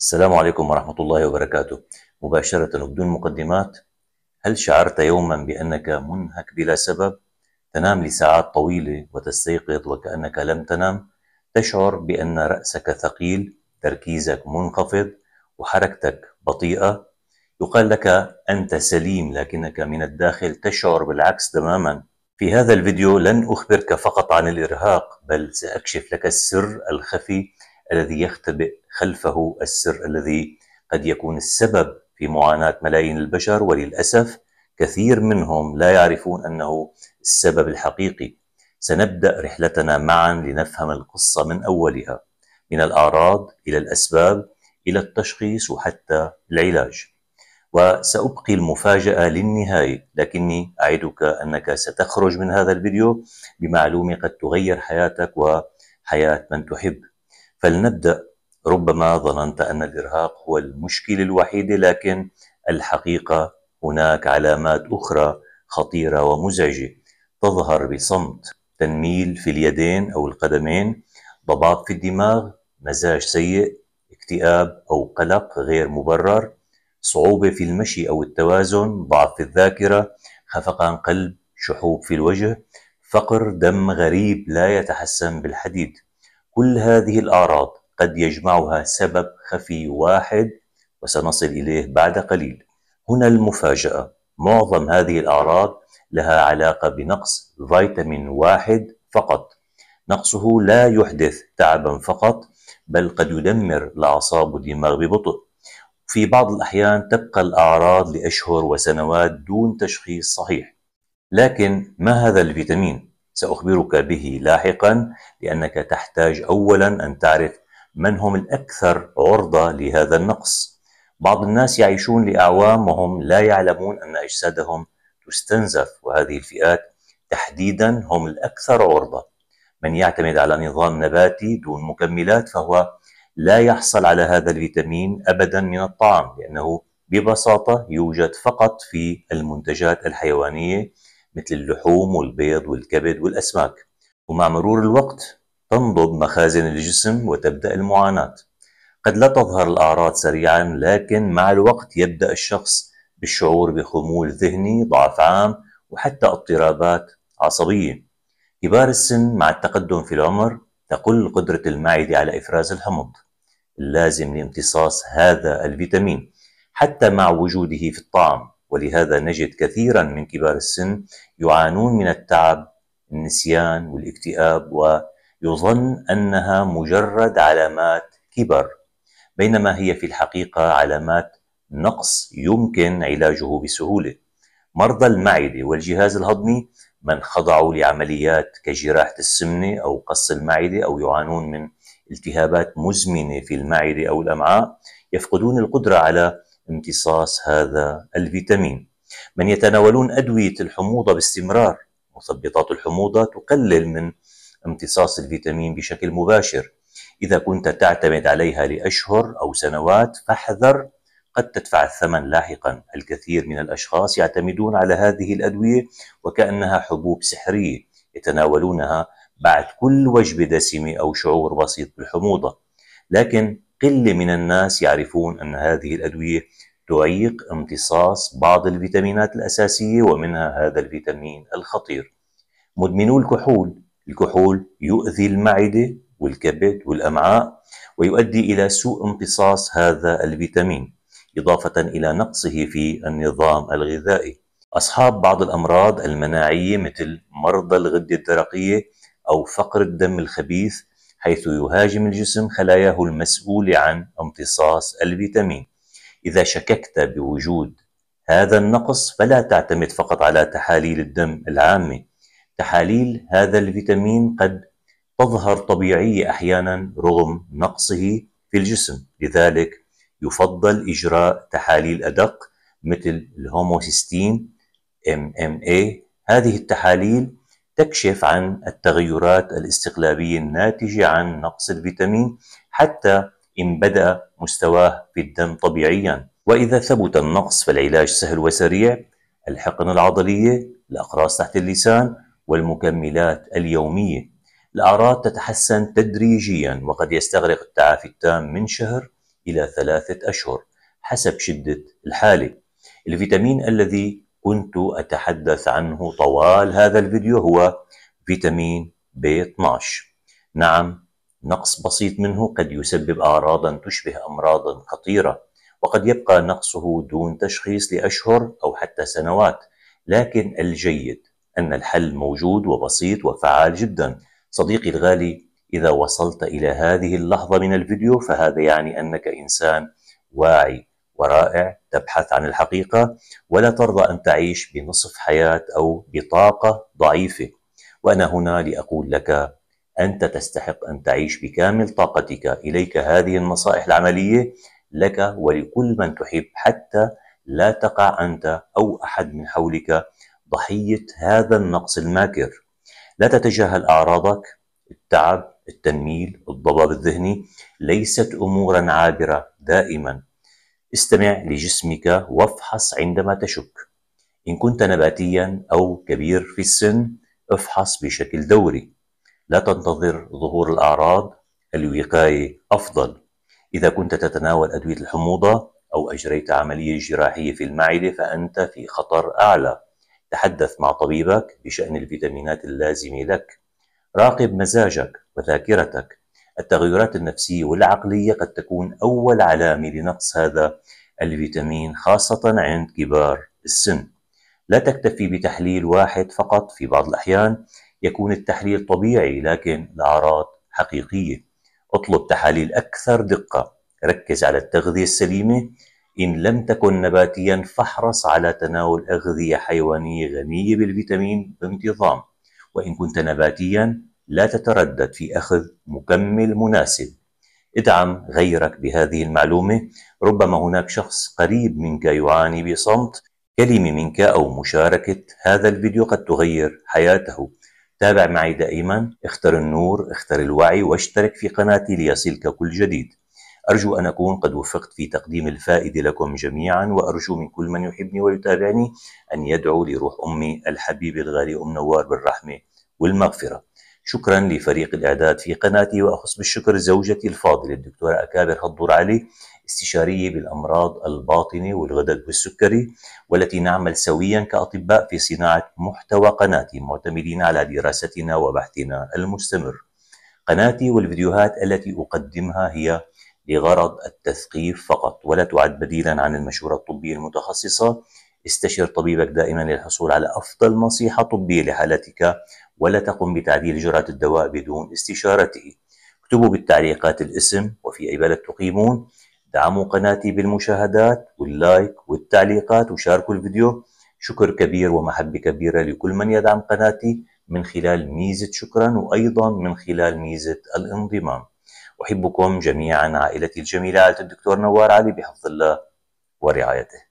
السلام عليكم ورحمة الله وبركاته مباشرة وبدون مقدمات هل شعرت يوما بأنك منهك بلا سبب؟ تنام لساعات طويلة وتستيقظ وكأنك لم تنام؟ تشعر بأن رأسك ثقيل، تركيزك منخفض، وحركتك بطيئة؟ يقال لك أنت سليم لكنك من الداخل تشعر بالعكس تماما في هذا الفيديو لن أخبرك فقط عن الإرهاق بل سأكشف لك السر الخفي الذي يختبئ خلفه السر الذي قد يكون السبب في معاناة ملايين البشر وللأسف كثير منهم لا يعرفون أنه السبب الحقيقي سنبدأ رحلتنا معا لنفهم القصة من أولها من الأعراض إلى الأسباب إلى التشخيص وحتى العلاج وسأبقي المفاجأة للنهاية لكني أعدك أنك ستخرج من هذا الفيديو بمعلومة قد تغير حياتك وحياة من تحب فلنبدأ ربما ظننت أن الإرهاق هو المشكلة الوحيدة لكن الحقيقة هناك علامات أخرى خطيرة ومزعجة تظهر بصمت تنميل في اليدين أو القدمين ضباب في الدماغ مزاج سيء اكتئاب أو قلق غير مبرر صعوبة في المشي أو التوازن ضعف في الذاكرة خفقان قلب شحوب في الوجه فقر دم غريب لا يتحسن بالحديد كل هذه الأعراض قد يجمعها سبب خفي واحد وسنصل إليه بعد قليل هنا المفاجأة معظم هذه الأعراض لها علاقة بنقص فيتامين واحد فقط نقصه لا يحدث تعبا فقط بل قد يدمر الأعصاب والدماغ ببطء في بعض الأحيان تبقى الأعراض لأشهر وسنوات دون تشخيص صحيح لكن ما هذا الفيتامين؟ سأخبرك به لاحقا لأنك تحتاج أولا أن تعرف من هم الأكثر عرضة لهذا النقص بعض الناس يعيشون لأعوام وهم لا يعلمون أن أجسادهم تستنزف وهذه الفئات تحديدا هم الأكثر عرضة من يعتمد على نظام نباتي دون مكملات فهو لا يحصل على هذا الفيتامين أبدا من الطعام لأنه ببساطة يوجد فقط في المنتجات الحيوانية مثل اللحوم والبيض والكبد والأسماك ومع مرور الوقت تنضب مخازن الجسم وتبدأ المعاناة قد لا تظهر الأعراض سريعا لكن مع الوقت يبدأ الشخص بالشعور بخمول ذهني ضعف عام وحتى اضطرابات عصبية كبار السن مع التقدم في العمر تقل قدرة المعدة على إفراز الحمض اللازم لامتصاص هذا الفيتامين حتى مع وجوده في الطعام ولهذا نجد كثيرا من كبار السن يعانون من التعب النسيان والاكتئاب ويظن انها مجرد علامات كبر بينما هي في الحقيقه علامات نقص يمكن علاجه بسهوله مرضى المعده والجهاز الهضمي من خضعوا لعمليات كجراحه السمنه او قص المعده او يعانون من التهابات مزمنه في المعده او الامعاء يفقدون القدره على امتصاص هذا الفيتامين من يتناولون أدوية الحموضة باستمرار مثبطات الحموضة تقلل من امتصاص الفيتامين بشكل مباشر إذا كنت تعتمد عليها لأشهر أو سنوات فاحذر قد تدفع الثمن لاحقا الكثير من الأشخاص يعتمدون على هذه الأدوية وكأنها حبوب سحرية يتناولونها بعد كل وجبة دسمة أو شعور بسيط بالحموضة لكن قلة من الناس يعرفون أن هذه الأدوية تعيق امتصاص بعض الفيتامينات الأساسية ومنها هذا الفيتامين الخطير مدمنو الكحول الكحول يؤذي المعدة والكبد والأمعاء ويؤدي إلى سوء امتصاص هذا الفيتامين إضافة إلى نقصه في النظام الغذائي أصحاب بعض الأمراض المناعية مثل مرضى الغدة الدرقية أو فقر الدم الخبيث حيث يهاجم الجسم خلاياه المسؤولة عن امتصاص الفيتامين إذا شككت بوجود هذا النقص فلا تعتمد فقط على تحاليل الدم العامة تحاليل هذا الفيتامين قد تظهر طبيعية أحيانا رغم نقصه في الجسم لذلك يفضل إجراء تحاليل أدق مثل الهوموسيستين MMA هذه التحاليل تكشف عن التغيرات الاستقلابية الناتجة عن نقص الفيتامين حتى إن بدأ مستواه في الدم طبيعيا وإذا ثبت النقص فالعلاج سهل وسريع الحقن العضلية الأقراص تحت اللسان والمكملات اليومية الأعراض تتحسن تدريجيا وقد يستغرق التعافي التام من شهر إلى ثلاثة أشهر حسب شدة الحالة الفيتامين الذي كنت أتحدث عنه طوال هذا الفيديو هو فيتامين ب 12 نعم نقص بسيط منه قد يسبب أعراضا تشبه أمراضا خطيرة وقد يبقى نقصه دون تشخيص لأشهر أو حتى سنوات لكن الجيد أن الحل موجود وبسيط وفعال جدا صديقي الغالي إذا وصلت إلى هذه اللحظة من الفيديو فهذا يعني أنك إنسان واعي ورائع تبحث عن الحقيقة ولا ترضى أن تعيش بنصف حياة أو بطاقة ضعيفة وأنا هنا لأقول لك أنت تستحق أن تعيش بكامل طاقتك إليك هذه النصائح العملية لك ولكل من تحب حتى لا تقع أنت أو أحد من حولك ضحية هذا النقص الماكر لا تتجاهل أعراضك التعب التنميل الضباب الذهني ليست أمورا عابرة دائما استمع لجسمك وافحص عندما تشك إن كنت نباتيا أو كبير في السن افحص بشكل دوري لا تنتظر ظهور الأعراض الوقاية أفضل إذا كنت تتناول أدوية الحموضة أو أجريت عملية جراحية في المعدة فأنت في خطر أعلى تحدث مع طبيبك بشأن الفيتامينات اللازمة لك راقب مزاجك وذاكرتك التغيرات النفسية والعقلية قد تكون أول علامة لنقص هذا الفيتامين خاصة عند كبار السن لا تكتفي بتحليل واحد فقط في بعض الأحيان يكون التحليل طبيعي لكن الأعراض حقيقية اطلب تحاليل أكثر دقة ركز على التغذية السليمة إن لم تكن نباتيا فاحرص على تناول أغذية حيوانية غنية بالفيتامين بانتظام وإن كنت نباتيا لا تتردد في أخذ مكمل مناسب ادعم غيرك بهذه المعلومة ربما هناك شخص قريب منك يعاني بصمت كلمة منك أو مشاركة هذا الفيديو قد تغير حياته تابع معي دائما اختر النور اختر الوعي واشترك في قناتي ليصلك كل جديد أرجو أن أكون قد وفقت في تقديم الفائدة لكم جميعا وأرجو من كل من يحبني ويتابعني أن يدعو لروح أمي الحبيبة الغالية أم نوار بالرحمة والمغفرة شكرا لفريق الإعداد في قناتي وأخص بالشكر زوجتي الفاضلة الدكتورة أكابر هضور علي استشارية بالأمراض الباطنة والغدد والسكري والتي نعمل سويا كأطباء في صناعة محتوى قناتي معتمدين على دراستنا وبحثنا المستمر قناتي والفيديوهات التي أقدمها هي لغرض التثقيف فقط ولا تعد بديلا عن المشورة الطبية المتخصصة استشر طبيبك دائما للحصول على أفضل نصيحة طبية لحالتك ولا تقم بتعديل جرعة الدواء بدون استشارته اكتبوا بالتعليقات الاسم وفي أي بلد تقيمون دعموا قناتي بالمشاهدات واللايك والتعليقات وشاركوا الفيديو شكر كبير ومحبة كبيرة لكل من يدعم قناتي من خلال ميزة شكرا وأيضا من خلال ميزة الانضمام أحبكم جميعا عائلتي الجميلة عائلة الدكتور نوار علي بحفظ الله ورعايته